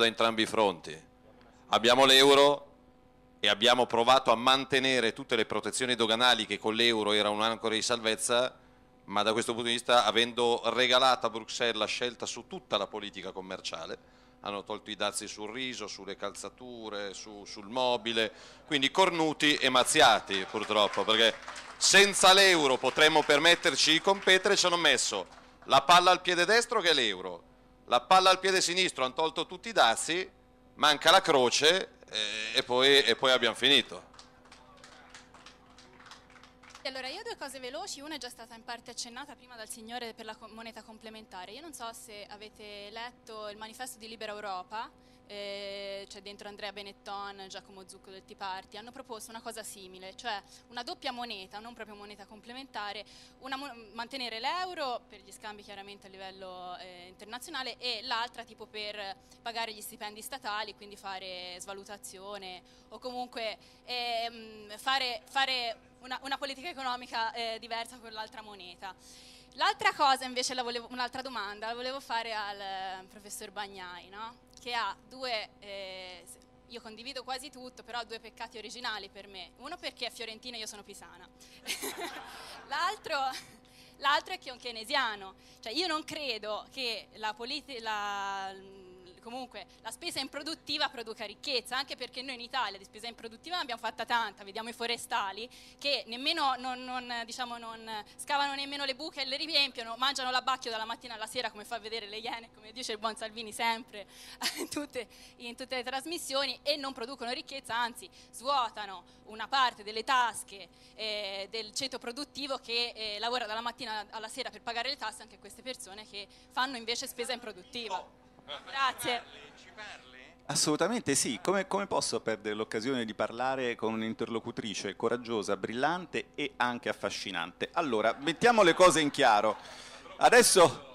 da entrambi i fronti. Abbiamo l'euro e abbiamo provato a mantenere tutte le protezioni doganali che con l'euro era un'ancora di salvezza, ma da questo punto di vista avendo regalato a Bruxelles la scelta su tutta la politica commerciale, hanno tolto i dazi sul riso, sulle calzature, su, sul mobile, quindi cornuti e mazziati purtroppo, perché senza l'euro potremmo permetterci di competere, ci hanno messo la palla al piede destro che è l'euro, la palla al piede sinistro, hanno tolto tutti i dazi, manca la croce eh, e, poi, e poi abbiamo finito. Allora, io ho due cose veloci, una è già stata in parte accennata prima dal signore per la moneta complementare. Io non so se avete letto il manifesto di Libera Europa, eh, c'è dentro Andrea Benetton, Giacomo Zucco del T-Party, hanno proposto una cosa simile, cioè una doppia moneta, non proprio moneta complementare, una mon- mantenere l'euro per gli scambi chiaramente a livello eh, internazionale e l'altra tipo per pagare gli stipendi statali, quindi fare svalutazione o comunque ehm, fare, fare una, una, politica economica eh, diversa con l'altra moneta. L'altra cosa invece, volevo, un'altra domanda, la volevo fare al eh, professor Bagnai, no? che ha due, eh, io condivido quasi tutto, però ha due peccati originali per me. Uno perché è fiorentino e io sono pisana. l'altro, l'altro, è che è un keynesiano. Cioè io non credo che la politica comunque la spesa improduttiva produca ricchezza, anche perché noi in Italia di spesa improduttiva ne abbiamo fatta tanta, vediamo i forestali che nemmeno non, non, diciamo, non scavano nemmeno le buche e le riempiono, mangiano l'abbacchio dalla mattina alla sera come fa vedere le iene, come dice il buon Salvini sempre in tutte, in tutte le trasmissioni e non producono ricchezza, anzi svuotano una parte delle tasche eh, del ceto produttivo che eh, lavora dalla mattina alla sera per pagare le tasse anche a queste persone che fanno invece spesa improduttiva. Oh, Grazie. Assolutamente sì, come, come posso perdere l'occasione di parlare con un'interlocutrice coraggiosa, brillante e anche affascinante? Allora, mettiamo le cose in chiaro. Adesso...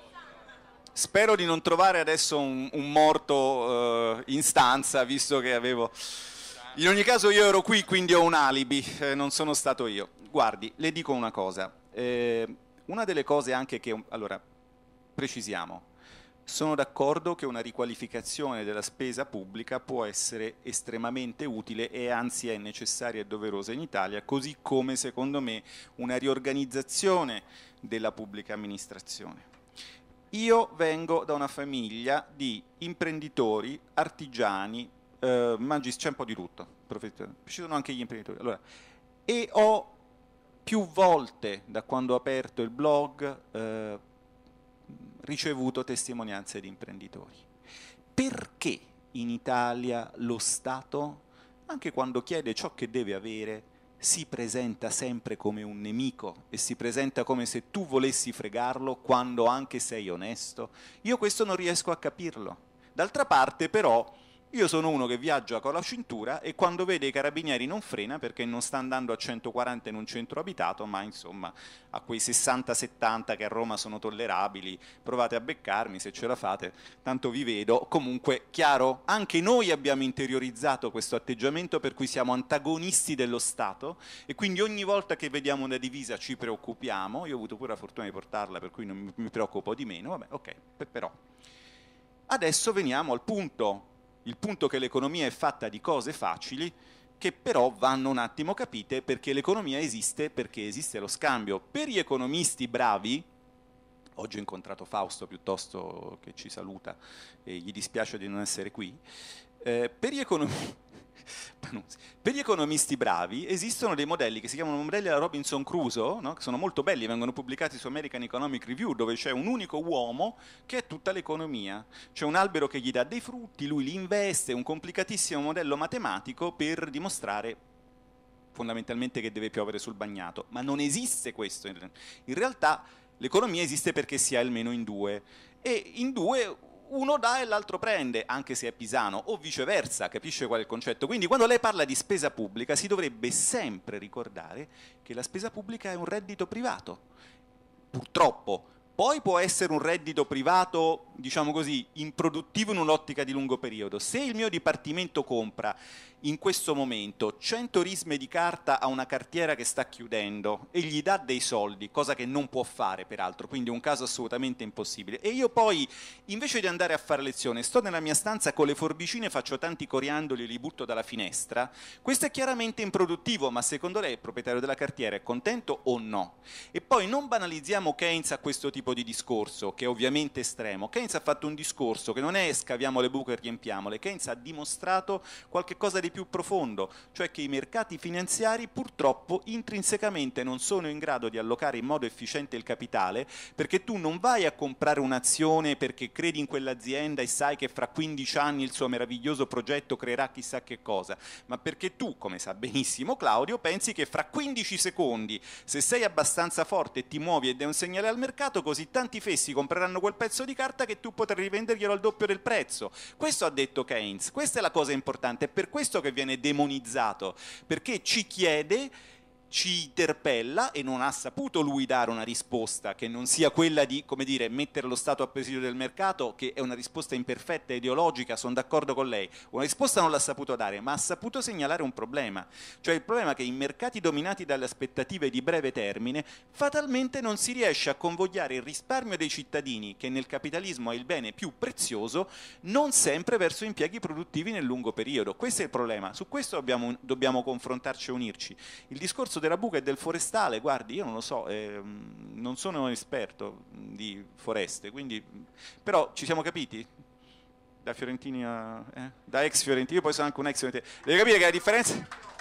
Spero di non trovare adesso un, un morto uh, in stanza, visto che avevo... In ogni caso io ero qui, quindi ho un alibi, eh, non sono stato io. Guardi, le dico una cosa. Eh, una delle cose anche che... Allora, precisiamo. Sono d'accordo che una riqualificazione della spesa pubblica può essere estremamente utile e anzi è necessaria e doverosa in Italia, così come secondo me una riorganizzazione della pubblica amministrazione. Io vengo da una famiglia di imprenditori, artigiani, eh, magis, c'è un po' di tutto, ci sono anche gli imprenditori. Allora, e ho più volte da quando ho aperto il blog eh, ricevuto testimonianze di imprenditori. Perché in Italia lo Stato, anche quando chiede ciò che deve avere, si presenta sempre come un nemico e si presenta come se tu volessi fregarlo quando anche sei onesto? Io questo non riesco a capirlo. D'altra parte però io sono uno che viaggia con la cintura e quando vede i carabinieri non frena perché non sta andando a 140 in un centro abitato, ma insomma a quei 60-70 che a Roma sono tollerabili, provate a beccarmi se ce la fate, tanto vi vedo. Comunque, chiaro, anche noi abbiamo interiorizzato questo atteggiamento per cui siamo antagonisti dello Stato e quindi ogni volta che vediamo una divisa ci preoccupiamo, io ho avuto pure la fortuna di portarla per cui non mi preoccupo di meno, vabbè, ok, però. Adesso veniamo al punto il punto è che l'economia è fatta di cose facili che però vanno un attimo capite perché l'economia esiste, perché esiste lo scambio. Per gli economisti bravi, oggi ho incontrato Fausto piuttosto che ci saluta e gli dispiace di non essere qui, eh, per, gli economisti, per, gli economisti bravi esistono dei modelli che si chiamano modelli alla Robinson Crusoe, no? che sono molto belli, vengono pubblicati su American Economic Review, dove c'è un unico uomo che è tutta l'economia. C'è un albero che gli dà dei frutti, lui li investe, un complicatissimo modello matematico per dimostrare fondamentalmente che deve piovere sul bagnato, ma non esiste questo. In realtà l'economia esiste perché si ha il meno in due e in due uno dà e l'altro prende, anche se è pisano, o viceversa, capisce qual è il concetto? Quindi quando lei parla di spesa pubblica si dovrebbe sempre ricordare che la spesa pubblica è un reddito privato, purtroppo. Poi può essere un reddito privato, diciamo così, improduttivo in un'ottica di lungo periodo. Se il mio dipartimento compra in questo momento 100 risme di carta a una cartiera che sta chiudendo e gli dà dei soldi, cosa che non può fare peraltro, quindi è un caso assolutamente impossibile. E io poi, invece di andare a fare lezione, sto nella mia stanza con le forbicine, faccio tanti coriandoli e li butto dalla finestra, questo è chiaramente improduttivo, ma secondo lei il proprietario della cartiera è contento o no? E poi non banalizziamo Keynes a questo tipo di discorso, che è ovviamente estremo. Keynes ha fatto un discorso che non è scaviamo le buche e riempiamole, Keynes ha dimostrato qualcosa di più profondo, cioè che i mercati finanziari purtroppo intrinsecamente non sono in grado di allocare in modo efficiente il capitale perché tu non vai a comprare un'azione perché credi in quell'azienda e sai che fra 15 anni il suo meraviglioso progetto creerà chissà che cosa, ma perché tu, come sa benissimo Claudio, pensi che fra 15 secondi, se sei abbastanza forte e ti muovi e dai un segnale al mercato, così tanti fessi compreranno quel pezzo di carta che tu potrai rivenderglielo al doppio del prezzo. Questo ha detto Keynes, questa è la cosa importante, è per questo che che viene demonizzato, perché ci chiede ci interpella e non ha saputo lui dare una risposta che non sia quella di come dire, mettere lo Stato a presidio del mercato, che è una risposta imperfetta ideologica, sono d'accordo con lei, una risposta non l'ha saputo dare, ma ha saputo segnalare un problema, cioè il problema che in mercati dominati dalle aspettative di breve termine fatalmente non si riesce a convogliare il risparmio dei cittadini, che nel capitalismo è il bene più prezioso, non sempre verso impieghi produttivi nel lungo periodo. Questo è il problema, su questo dobbiamo, dobbiamo confrontarci e unirci. Il discorso della buca e del forestale, guardi, io non lo so, eh, non sono un esperto di foreste, quindi, però ci siamo capiti? Da Fiorentini a, eh? da ex Fiorentini, io poi sono anche un ex Fiorentini. Devi capire che la differenza...